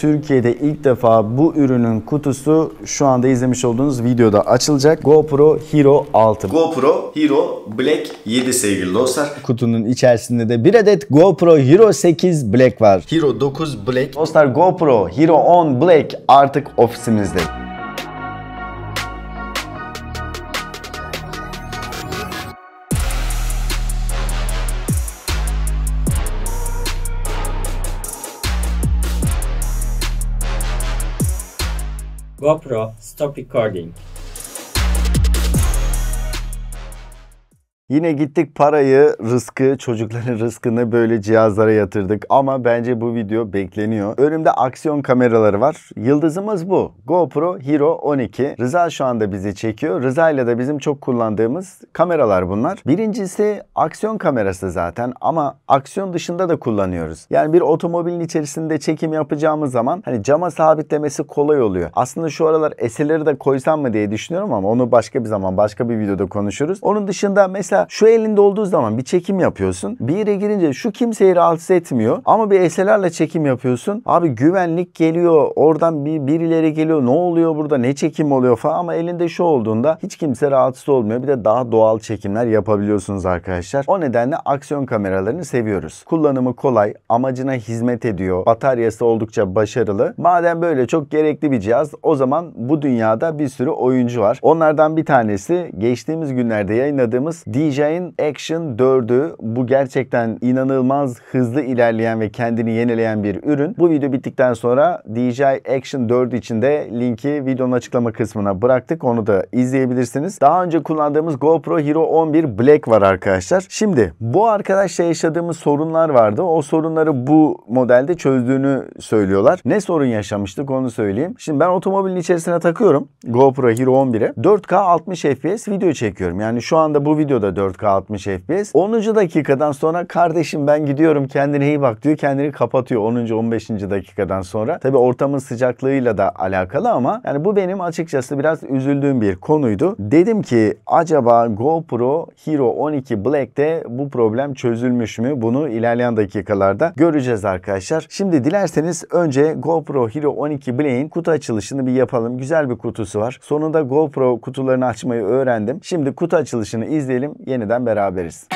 Türkiye'de ilk defa bu ürünün kutusu şu anda izlemiş olduğunuz videoda açılacak. GoPro Hero 6. GoPro Hero Black 7 sevgili dostlar. Kutunun içerisinde de bir adet GoPro Hero 8 Black var. Hero 9 Black. Dostlar GoPro Hero 10 Black artık ofisimizde. GoPro, stop recording. Yine gittik parayı, rızkı, çocukların rızkını böyle cihazlara yatırdık. Ama bence bu video bekleniyor. Önümde aksiyon kameraları var. Yıldızımız bu. GoPro Hero 12. Rıza şu anda bizi çekiyor. Rıza ile de bizim çok kullandığımız kameralar bunlar. Birincisi aksiyon kamerası zaten ama aksiyon dışında da kullanıyoruz. Yani bir otomobilin içerisinde çekim yapacağımız zaman hani cama sabitlemesi kolay oluyor. Aslında şu aralar eseleri de koysam mı diye düşünüyorum ama onu başka bir zaman başka bir videoda konuşuruz. Onun dışında mesela şu elinde olduğu zaman bir çekim yapıyorsun. Bir yere girince şu kimseyi rahatsız etmiyor. Ama bir SLR'la çekim yapıyorsun. Abi güvenlik geliyor. Oradan bir birileri geliyor. Ne oluyor burada? Ne çekim oluyor falan. Ama elinde şu olduğunda hiç kimse rahatsız olmuyor. Bir de daha doğal çekimler yapabiliyorsunuz arkadaşlar. O nedenle aksiyon kameralarını seviyoruz. Kullanımı kolay, amacına hizmet ediyor. Bataryası oldukça başarılı. Madem böyle çok gerekli bir cihaz o zaman bu dünyada bir sürü oyuncu var. Onlardan bir tanesi geçtiğimiz günlerde yayınladığımız DJ DJ'in Action 4'ü bu gerçekten inanılmaz hızlı ilerleyen ve kendini yenileyen bir ürün. Bu video bittikten sonra DJI Action 4 için de linki videonun açıklama kısmına bıraktık. Onu da izleyebilirsiniz. Daha önce kullandığımız GoPro Hero 11 Black var arkadaşlar. Şimdi bu arkadaşla yaşadığımız sorunlar vardı. O sorunları bu modelde çözdüğünü söylüyorlar. Ne sorun yaşamıştık onu söyleyeyim. Şimdi ben otomobilin içerisine takıyorum GoPro Hero 11'e. 4K 60 FPS video çekiyorum. Yani şu anda bu videoda 4K 60 FPS. 10. dakikadan sonra kardeşim ben gidiyorum kendine iyi bak diyor. Kendini kapatıyor 10. 15. dakikadan sonra. Tabi ortamın sıcaklığıyla da alakalı ama yani bu benim açıkçası biraz üzüldüğüm bir konuydu. Dedim ki acaba GoPro Hero 12 Black'te bu problem çözülmüş mü? Bunu ilerleyen dakikalarda göreceğiz arkadaşlar. Şimdi dilerseniz önce GoPro Hero 12 Black'in kutu açılışını bir yapalım. Güzel bir kutusu var. Sonunda GoPro kutularını açmayı öğrendim. Şimdi kutu açılışını izleyelim yeniden beraberiz.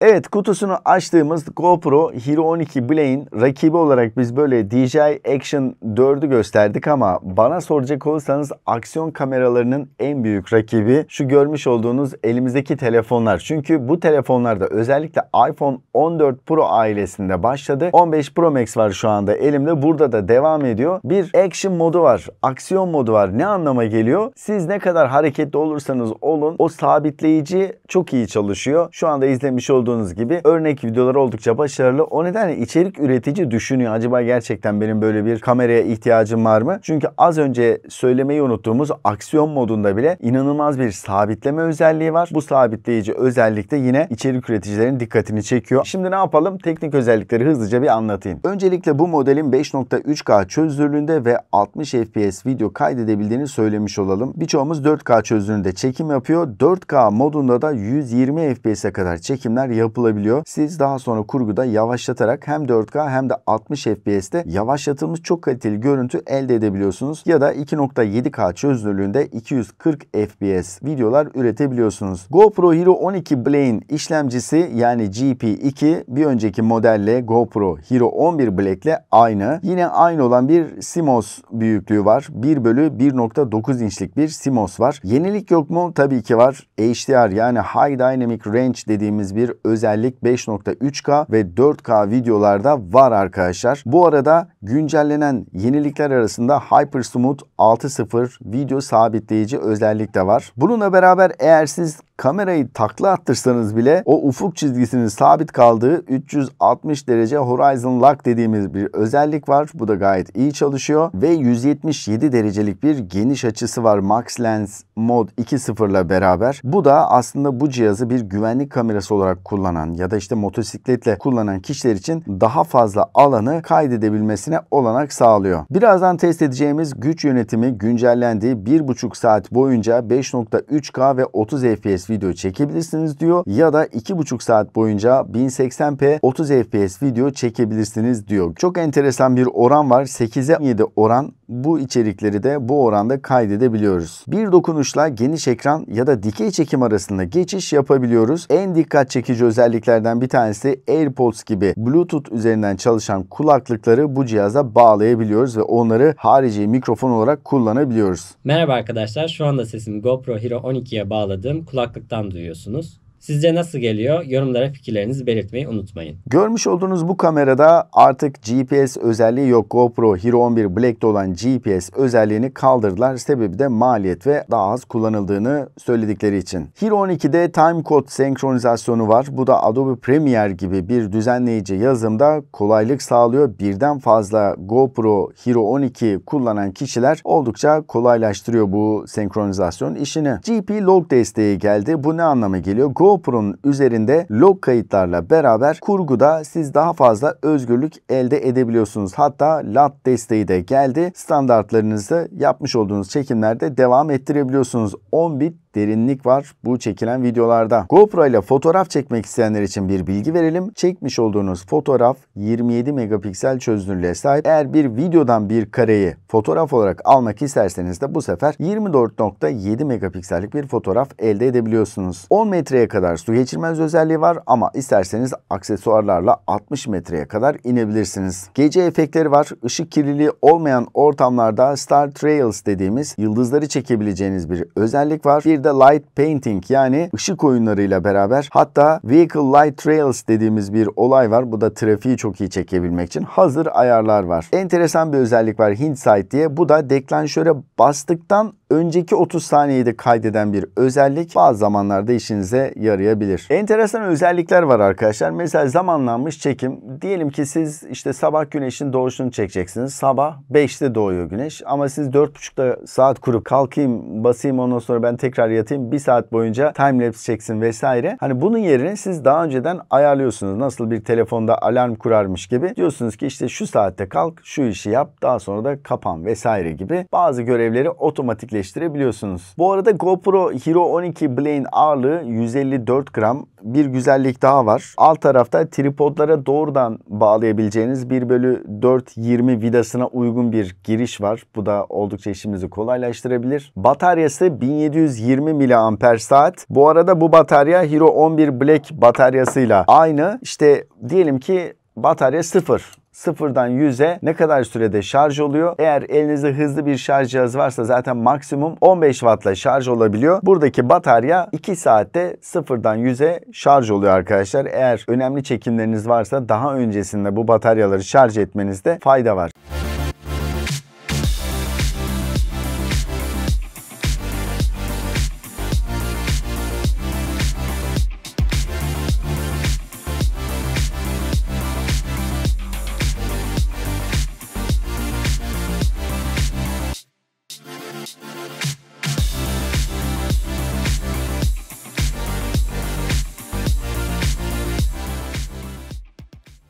Evet kutusunu açtığımız GoPro Hero 12 Blade'in rakibi olarak biz böyle DJI Action 4'ü gösterdik ama bana soracak olursanız aksiyon kameralarının en büyük rakibi şu görmüş olduğunuz elimizdeki telefonlar. Çünkü bu telefonlarda özellikle iPhone 14 Pro ailesinde başladı. 15 Pro Max var şu anda elimde. Burada da devam ediyor. Bir action modu var. Aksiyon modu var. Ne anlama geliyor? Siz ne kadar hareketli olursanız olun o sabitleyici çok iyi çalışıyor. Şu anda izlemiş olduğunuz olduğunuz gibi örnek videolar oldukça başarılı. O nedenle içerik üretici düşünüyor. Acaba gerçekten benim böyle bir kameraya ihtiyacım var mı? Çünkü az önce söylemeyi unuttuğumuz aksiyon modunda bile inanılmaz bir sabitleme özelliği var. Bu sabitleyici özellik yine içerik üreticilerin dikkatini çekiyor. Şimdi ne yapalım? Teknik özellikleri hızlıca bir anlatayım. Öncelikle bu modelin 5.3K çözünürlüğünde ve 60 FPS video kaydedebildiğini söylemiş olalım. Birçoğumuz 4K çözünürlüğünde çekim yapıyor. 4K modunda da 120 FPS'e kadar çekimler yapılabiliyor. Siz daha sonra kurguda yavaşlatarak hem 4K hem de 60 FPS'te yavaşlatılmış çok kaliteli görüntü elde edebiliyorsunuz. Ya da 2.7K çözünürlüğünde 240 FPS videolar üretebiliyorsunuz. GoPro Hero 12 Black'in işlemcisi yani GP2 bir önceki modelle GoPro Hero 11 Black ile aynı. Yine aynı olan bir CMOS büyüklüğü var. 1 bölü 1.9 inçlik bir CMOS var. Yenilik yok mu? Tabii ki var. HDR yani High Dynamic Range dediğimiz bir özellik 5.3K ve 4K videolarda var arkadaşlar. Bu arada güncellenen yenilikler arasında HyperSmooth 6.0 video sabitleyici özellik de var. Bununla beraber eğer siz kamerayı takla attırsanız bile o ufuk çizgisinin sabit kaldığı 360 derece horizon lock dediğimiz bir özellik var. Bu da gayet iyi çalışıyor ve 177 derecelik bir geniş açısı var Max Lens Mod 2.0 ile beraber. Bu da aslında bu cihazı bir güvenlik kamerası olarak kullanan ya da işte motosikletle kullanan kişiler için daha fazla alanı kaydedebilmesine olanak sağlıyor. Birazdan test edeceğimiz güç yönetimi güncellendi. 1.5 saat boyunca 5.3K ve 30 FPS video çekebilirsiniz diyor ya da 2,5 saat boyunca 1080p 30 fps video çekebilirsiniz diyor. Çok enteresan bir oran var. 8'e 7 oran bu içerikleri de bu oranda kaydedebiliyoruz. Bir dokunuşla geniş ekran ya da dikey çekim arasında geçiş yapabiliyoruz. En dikkat çekici özelliklerden bir tanesi AirPods gibi Bluetooth üzerinden çalışan kulaklıkları bu cihaza bağlayabiliyoruz ve onları harici mikrofon olarak kullanabiliyoruz. Merhaba arkadaşlar şu anda sesimi GoPro Hero 12'ye bağladığım kulaklıktan duyuyorsunuz. Sizce nasıl geliyor? Yorumlara fikirlerinizi belirtmeyi unutmayın. Görmüş olduğunuz bu kamerada artık GPS özelliği yok. GoPro Hero 11 Black'te olan GPS özelliğini kaldırdılar. Sebebi de maliyet ve daha az kullanıldığını söyledikleri için. Hero 12'de timecode senkronizasyonu var. Bu da Adobe Premiere gibi bir düzenleyici yazımda kolaylık sağlıyor. Birden fazla GoPro Hero 12 kullanan kişiler oldukça kolaylaştırıyor bu senkronizasyon işini. GP log desteği geldi. Bu ne anlama geliyor? GoPro'nun üzerinde log kayıtlarla beraber kurguda siz daha fazla özgürlük elde edebiliyorsunuz. Hatta LAT desteği de geldi. Standartlarınızı yapmış olduğunuz çekimlerde devam ettirebiliyorsunuz. 10 bit derinlik var bu çekilen videolarda. GoPro ile fotoğraf çekmek isteyenler için bir bilgi verelim. Çekmiş olduğunuz fotoğraf 27 megapiksel çözünürlüğe sahip. Eğer bir videodan bir kareyi fotoğraf olarak almak isterseniz de bu sefer 24.7 megapiksellik bir fotoğraf elde edebiliyorsunuz. 10 metreye kadar su geçirmez özelliği var ama isterseniz aksesuarlarla 60 metreye kadar inebilirsiniz. Gece efektleri var. Işık kirliliği olmayan ortamlarda Star Trails dediğimiz yıldızları çekebileceğiniz bir özellik var. Bir de light painting yani ışık oyunlarıyla beraber hatta vehicle light trails dediğimiz bir olay var. Bu da trafiği çok iyi çekebilmek için hazır ayarlar var. Enteresan bir özellik var hindsight diye. Bu da deklanşöre bastıktan önceki 30 saniyeyi de kaydeden bir özellik bazı zamanlarda işinize yarayabilir. Enteresan özellikler var arkadaşlar. Mesela zamanlanmış çekim. Diyelim ki siz işte sabah güneşin doğuşunu çekeceksiniz. Sabah 5'te doğuyor güneş ama siz 4.30'da saat kurup kalkayım basayım ondan sonra ben tekrar yatayım. Bir saat boyunca timelapse çeksin vesaire. Hani bunun yerine siz daha önceden ayarlıyorsunuz. Nasıl bir telefonda alarm kurarmış gibi. Diyorsunuz ki işte şu saatte kalk şu işi yap daha sonra da kapan vesaire gibi. Bazı görevleri otomatik gerçekleştirebiliyorsunuz. Bu arada GoPro Hero 12 Blade'in ağırlığı 154 gram. Bir güzellik daha var. Alt tarafta tripodlara doğrudan bağlayabileceğiniz 1 bölü 4.20 vidasına uygun bir giriş var. Bu da oldukça işimizi kolaylaştırabilir. Bataryası 1720 miliamper saat. Bu arada bu batarya Hero 11 Black bataryasıyla aynı. İşte diyelim ki batarya sıfır sıfırdan 100'e ne kadar sürede şarj oluyor? Eğer elinizde hızlı bir şarj cihazı varsa zaten maksimum 15 wattla şarj olabiliyor. Buradaki batarya 2 saatte sıfırdan 100'e şarj oluyor arkadaşlar. Eğer önemli çekimleriniz varsa daha öncesinde bu bataryaları şarj etmenizde fayda var.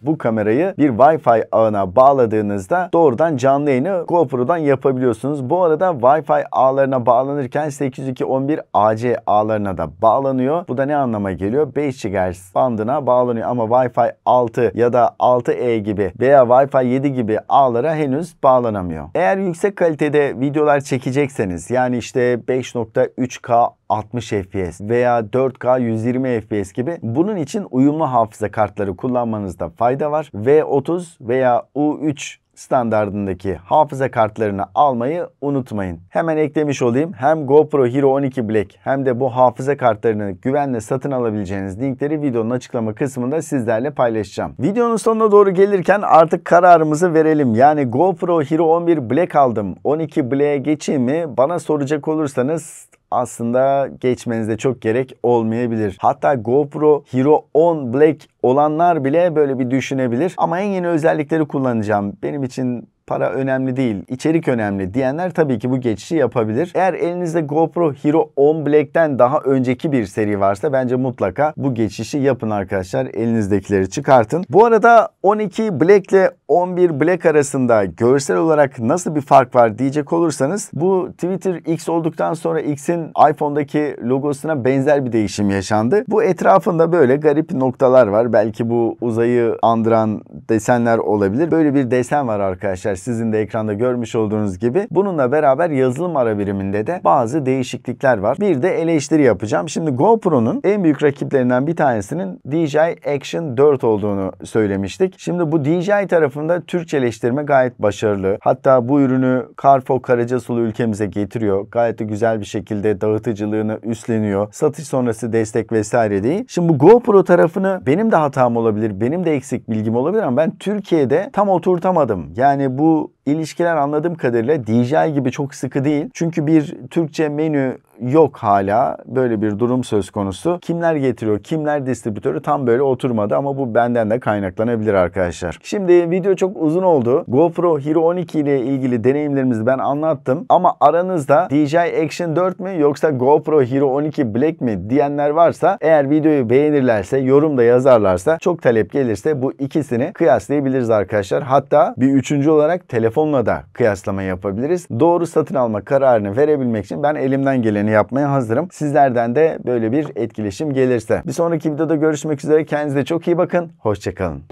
bu kamerayı bir Wi-Fi ağına bağladığınızda doğrudan canlı yayını GoPro'dan yapabiliyorsunuz. Bu arada Wi-Fi ağlarına bağlanırken 802.11 AC ağlarına da bağlanıyor. Bu da ne anlama geliyor? 5 GHz bandına bağlanıyor ama Wi-Fi 6 ya da 6E gibi veya Wi-Fi 7 gibi ağlara henüz bağlanamıyor. Eğer yüksek kalitede videolar çekecekseniz yani işte 5.3K 60 FPS veya 4K 120 FPS gibi bunun için uyumlu hafıza kartları kullanmanızda fayda var. V30 veya U3 standartındaki hafıza kartlarını almayı unutmayın. Hemen eklemiş olayım. Hem GoPro Hero 12 Black hem de bu hafıza kartlarını güvenle satın alabileceğiniz linkleri videonun açıklama kısmında sizlerle paylaşacağım. Videonun sonuna doğru gelirken artık kararımızı verelim. Yani GoPro Hero 11 Black aldım. 12 Black'e geçeyim mi? Bana soracak olursanız aslında geçmenize çok gerek olmayabilir. Hatta GoPro Hero 10 Black olanlar bile böyle bir düşünebilir. Ama en yeni özellikleri kullanacağım. Benim için para önemli değil, içerik önemli diyenler tabii ki bu geçişi yapabilir. Eğer elinizde GoPro Hero 10 Black'ten daha önceki bir seri varsa bence mutlaka bu geçişi yapın arkadaşlar. Elinizdekileri çıkartın. Bu arada 12 Black ile 11 Black arasında görsel olarak nasıl bir fark var diyecek olursanız bu Twitter X olduktan sonra X'in iPhone'daki logosuna benzer bir değişim yaşandı. Bu etrafında böyle garip noktalar var. Belki bu uzayı andıran desenler olabilir. Böyle bir desen var arkadaşlar sizin de ekranda görmüş olduğunuz gibi. Bununla beraber yazılım ara biriminde de bazı değişiklikler var. Bir de eleştiri yapacağım. Şimdi GoPro'nun en büyük rakiplerinden bir tanesinin DJI Action 4 olduğunu söylemiştik. Şimdi bu DJI tarafı tarafında Türkçeleştirme gayet başarılı. Hatta bu ürünü Carrefour Karacasulu ülkemize getiriyor. Gayet de güzel bir şekilde dağıtıcılığını üstleniyor. Satış sonrası destek vesaire değil. Şimdi bu GoPro tarafını benim de hatam olabilir. Benim de eksik bilgim olabilir ama ben Türkiye'de tam oturtamadım. Yani bu İlişkiler anladığım kadarıyla DJI gibi çok sıkı değil. Çünkü bir Türkçe menü yok hala. Böyle bir durum söz konusu. Kimler getiriyor, kimler distribütörü tam böyle oturmadı ama bu benden de kaynaklanabilir arkadaşlar. Şimdi video çok uzun oldu. GoPro Hero 12 ile ilgili deneyimlerimizi ben anlattım. Ama aranızda DJI Action 4 mü yoksa GoPro Hero 12 Black mi diyenler varsa eğer videoyu beğenirlerse, yorumda yazarlarsa çok talep gelirse bu ikisini kıyaslayabiliriz arkadaşlar. Hatta bir üçüncü olarak telefon telefonla da kıyaslama yapabiliriz. Doğru satın alma kararını verebilmek için ben elimden geleni yapmaya hazırım. Sizlerden de böyle bir etkileşim gelirse. Bir sonraki videoda görüşmek üzere. Kendinize çok iyi bakın. Hoşçakalın.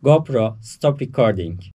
GoPro Stop Recording